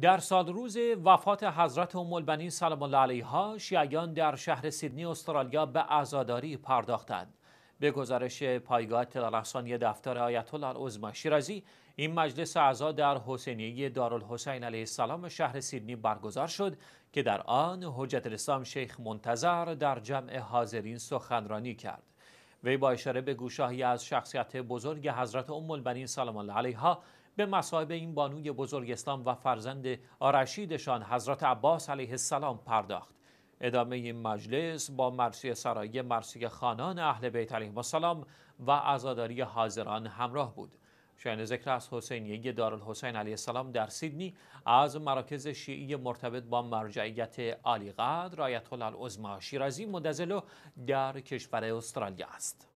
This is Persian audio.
در سال روز وفات حضرت ام البنین سلام الله علیها شیعیان در شهر سیدنی استرالیا به عزاداری پرداختند به گزارش پایگاه تلالحسانی دفتر آیت الله العظما شیرازی این مجلس اعضا در حسینیه دارالحسین علیه السلام شهر سیدنی برگزار شد که در آن حجت الاسلام شیخ منتظر در جمع حاضرین سخنرانی کرد وی با اشاره به گوشاهی از شخصیت بزرگ حضرت ام البنین سلام الله علیها به مصاحب این بانوی بزرگ اسلام و فرزند آرشیدشان حضرت عباس علیه السلام پرداخت ادامه این مجلس با مرسی سرایی مرسی خانان اهل بیت علیهم السلام و عزاداری حاضران همراه بود شاین ذکر از حسینیه دارالحسین علیه السلام در سیدنی از مراکز شیعی مرتبط با مرجعیت عالیقدر آیت الله شیرازی مدزلو در کشور استرالیا است.